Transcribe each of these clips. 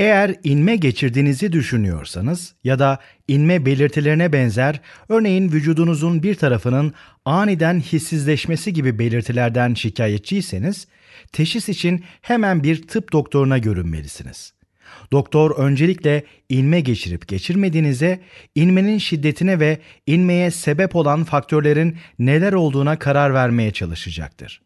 Eğer inme geçirdiğinizi düşünüyorsanız ya da inme belirtilerine benzer, örneğin vücudunuzun bir tarafının aniden hissizleşmesi gibi belirtilerden şikayetçiyseniz, teşhis için hemen bir tıp doktoruna görünmelisiniz. Doktor öncelikle inme geçirip geçirmediğinize, inmenin şiddetine ve inmeye sebep olan faktörlerin neler olduğuna karar vermeye çalışacaktır.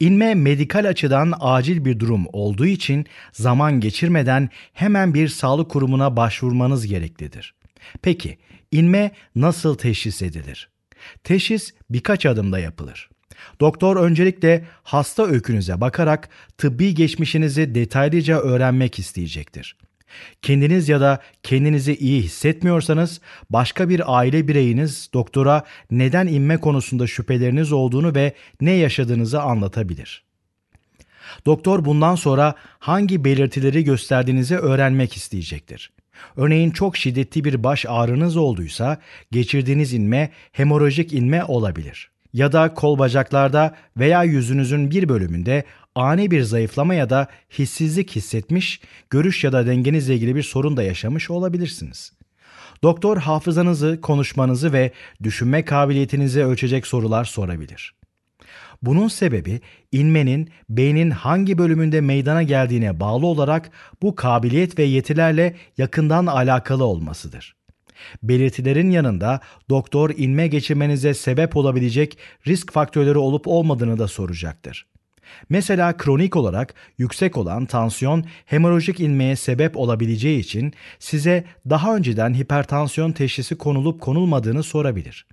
İnme medikal açıdan acil bir durum olduğu için zaman geçirmeden hemen bir sağlık kurumuna başvurmanız gereklidir. Peki, inme nasıl teşhis edilir? Teşhis birkaç adımda yapılır. Doktor öncelikle hasta öykünüze bakarak tıbbi geçmişinizi detaylıca öğrenmek isteyecektir. Kendiniz ya da kendinizi iyi hissetmiyorsanız başka bir aile bireyiniz doktora neden inme konusunda şüpheleriniz olduğunu ve ne yaşadığınızı anlatabilir. Doktor bundan sonra hangi belirtileri gösterdiğinizi öğrenmek isteyecektir. Örneğin çok şiddetli bir baş ağrınız olduysa geçirdiğiniz inme hemorajik inme olabilir.'' ya da kol bacaklarda veya yüzünüzün bir bölümünde ani bir zayıflama ya da hissizlik hissetmiş, görüş ya da dengenizle ilgili bir sorun da yaşamış olabilirsiniz. Doktor hafızanızı, konuşmanızı ve düşünme kabiliyetinizi ölçecek sorular sorabilir. Bunun sebebi inmenin beynin hangi bölümünde meydana geldiğine bağlı olarak bu kabiliyet ve yetilerle yakından alakalı olmasıdır. Belirtilerin yanında doktor inme geçirmenize sebep olabilecek risk faktörleri olup olmadığını da soracaktır. Mesela kronik olarak yüksek olan tansiyon hemorajik inmeye sebep olabileceği için size daha önceden hipertansiyon teşhisi konulup konulmadığını sorabilir.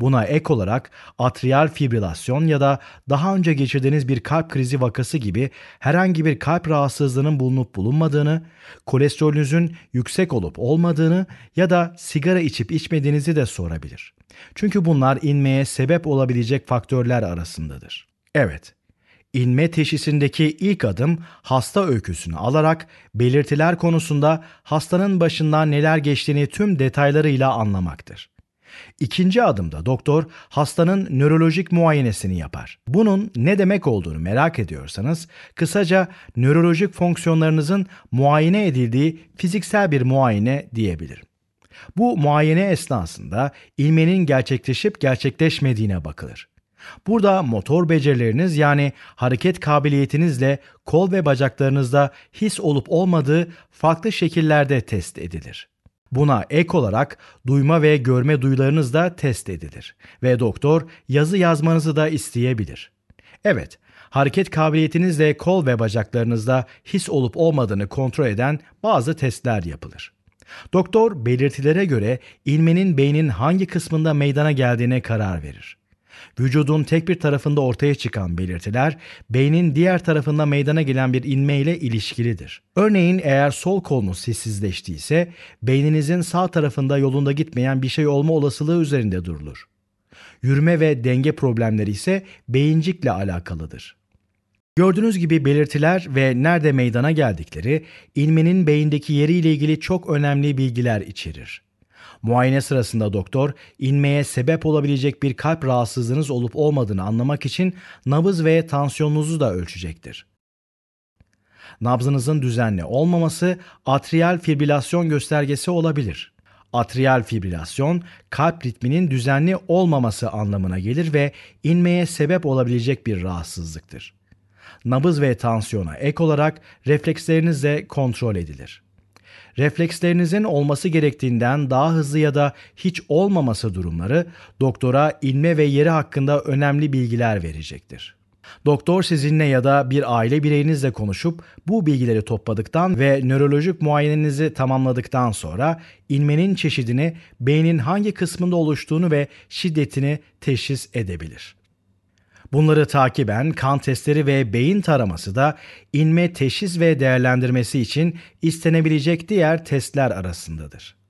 Buna ek olarak atrial fibrilasyon ya da daha önce geçirdiğiniz bir kalp krizi vakası gibi herhangi bir kalp rahatsızlığının bulunup bulunmadığını, kolesterolünüzün yüksek olup olmadığını ya da sigara içip içmediğinizi de sorabilir. Çünkü bunlar inmeye sebep olabilecek faktörler arasındadır. Evet, İnme teşhisindeki ilk adım hasta öyküsünü alarak belirtiler konusunda hastanın başından neler geçtiğini tüm detaylarıyla anlamaktır. İkinci adımda doktor hastanın nörolojik muayenesini yapar. Bunun ne demek olduğunu merak ediyorsanız kısaca nörolojik fonksiyonlarınızın muayene edildiği fiziksel bir muayene diyebilirim. Bu muayene esnasında ilmenin gerçekleşip gerçekleşmediğine bakılır. Burada motor becerileriniz yani hareket kabiliyetinizle kol ve bacaklarınızda his olup olmadığı farklı şekillerde test edilir. Buna ek olarak duyma ve görme duyularınız da test edilir ve doktor yazı yazmanızı da isteyebilir. Evet, hareket kabiliyetinizle kol ve bacaklarınızda his olup olmadığını kontrol eden bazı testler yapılır. Doktor belirtilere göre ilmenin beynin hangi kısmında meydana geldiğine karar verir. Vücudun tek bir tarafında ortaya çıkan belirtiler beynin diğer tarafında meydana gelen bir inme ile ilişkilidir. Örneğin eğer sol kolunuz sessizleştiyse beyninizin sağ tarafında yolunda gitmeyen bir şey olma olasılığı üzerinde durulur. Yürüme ve denge problemleri ise beyincikle alakalıdır. Gördüğünüz gibi belirtiler ve nerede meydana geldikleri, ilmenin beyindeki yeri ile ilgili çok önemli bilgiler içerir. Muayene sırasında doktor inmeye sebep olabilecek bir kalp rahatsızlığınız olup olmadığını anlamak için nabız ve tansiyonunuzu da ölçecektir. Nabzınızın düzenli olmaması atrial fibrilasyon göstergesi olabilir. Atrial fibrilasyon kalp ritminin düzenli olmaması anlamına gelir ve inmeye sebep olabilecek bir rahatsızlıktır. Nabız ve tansiyona ek olarak refleksleriniz de kontrol edilir reflekslerinizin olması gerektiğinden daha hızlı ya da hiç olmaması durumları doktora inme ve yeri hakkında önemli bilgiler verecektir. Doktor sizinle ya da bir aile bireyinizle konuşup bu bilgileri topladıktan ve nörolojik muayenenizi tamamladıktan sonra inmenin çeşidini, beynin hangi kısmında oluştuğunu ve şiddetini teşhis edebilir. Bunları takiben kan testleri ve beyin taraması da inme teşhis ve değerlendirmesi için istenebilecek diğer testler arasındadır.